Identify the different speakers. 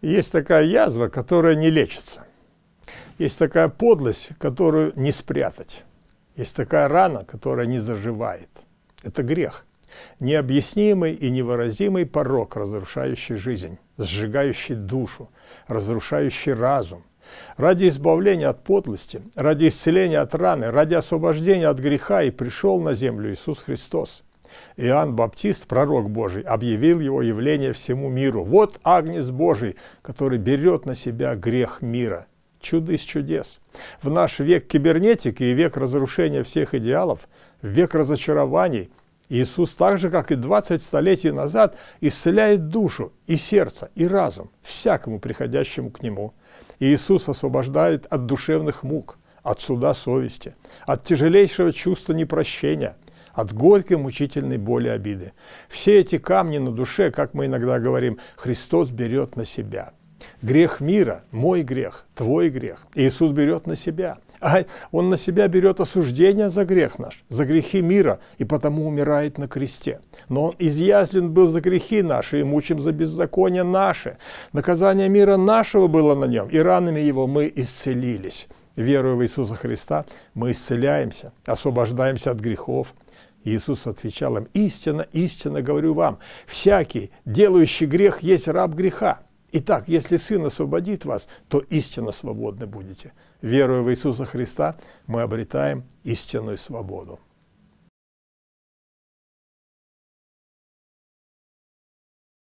Speaker 1: Есть такая язва, которая не лечится. Есть такая подлость, которую не спрятать. Есть такая рана, которая не заживает. Это грех. Необъяснимый и невыразимый порог, разрушающий жизнь, сжигающий душу, разрушающий разум. Ради избавления от подлости, ради исцеления от раны, ради освобождения от греха и пришел на землю Иисус Христос – Иоанн Баптист, пророк Божий, объявил его явление всему миру. Вот Агнец Божий, который берет на себя грех мира. Чудо из чудес. В наш век кибернетики и век разрушения всех идеалов, век разочарований, Иисус так же, как и 20 столетий назад, исцеляет душу и сердце, и разум всякому приходящему к Нему. Иисус освобождает от душевных мук, от суда совести, от тяжелейшего чувства непрощения – от горькой мучительной боли обиды. Все эти камни на душе, как мы иногда говорим, Христос берет на себя. Грех мира – мой грех, твой грех. Иисус берет на себя. А он на себя берет осуждение за грех наш, за грехи мира, и потому умирает на кресте. Но он изъязлен был за грехи наши, и мучим за беззаконие наши. Наказание мира нашего было на нем, и ранами его мы исцелились. Веруя в Иисуса Христа, мы исцеляемся, освобождаемся от грехов, Иисус отвечал им, истинно, истинно говорю вам, всякий, делающий грех, есть раб греха. Итак, если Сын освободит вас, то истинно свободны будете». Веруя в Иисуса Христа, мы обретаем истинную свободу.